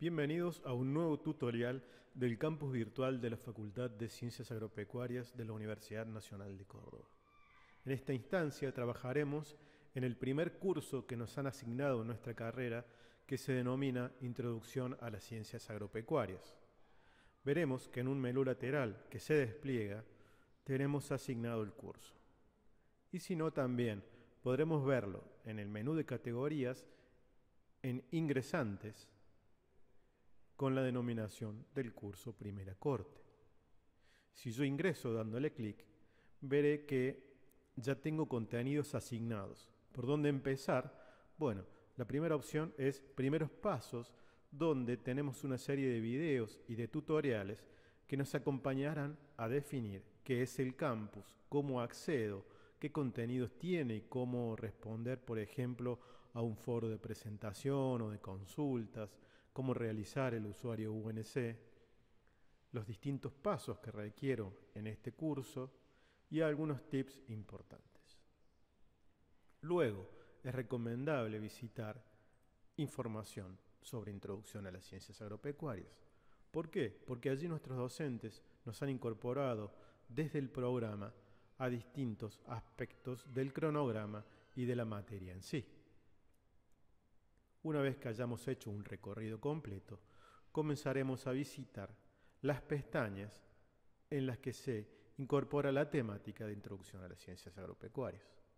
Bienvenidos a un nuevo tutorial del campus virtual de la Facultad de Ciencias Agropecuarias de la Universidad Nacional de Córdoba. En esta instancia trabajaremos en el primer curso que nos han asignado en nuestra carrera que se denomina Introducción a las Ciencias Agropecuarias. Veremos que en un menú lateral que se despliega tenemos asignado el curso. Y si no también podremos verlo en el menú de categorías en Ingresantes con la denominación del curso Primera Corte. Si yo ingreso dándole clic, veré que ya tengo contenidos asignados. ¿Por dónde empezar? Bueno, la primera opción es Primeros Pasos, donde tenemos una serie de videos y de tutoriales que nos acompañarán a definir qué es el campus, cómo accedo, qué contenidos tiene y cómo responder, por ejemplo, a un foro de presentación o de consultas, cómo realizar el usuario UNC, los distintos pasos que requiero en este curso y algunos tips importantes. Luego, es recomendable visitar información sobre introducción a las ciencias agropecuarias. ¿Por qué? Porque allí nuestros docentes nos han incorporado desde el programa a distintos aspectos del cronograma y de la materia en sí. Una vez que hayamos hecho un recorrido completo, comenzaremos a visitar las pestañas en las que se incorpora la temática de introducción a las ciencias agropecuarias.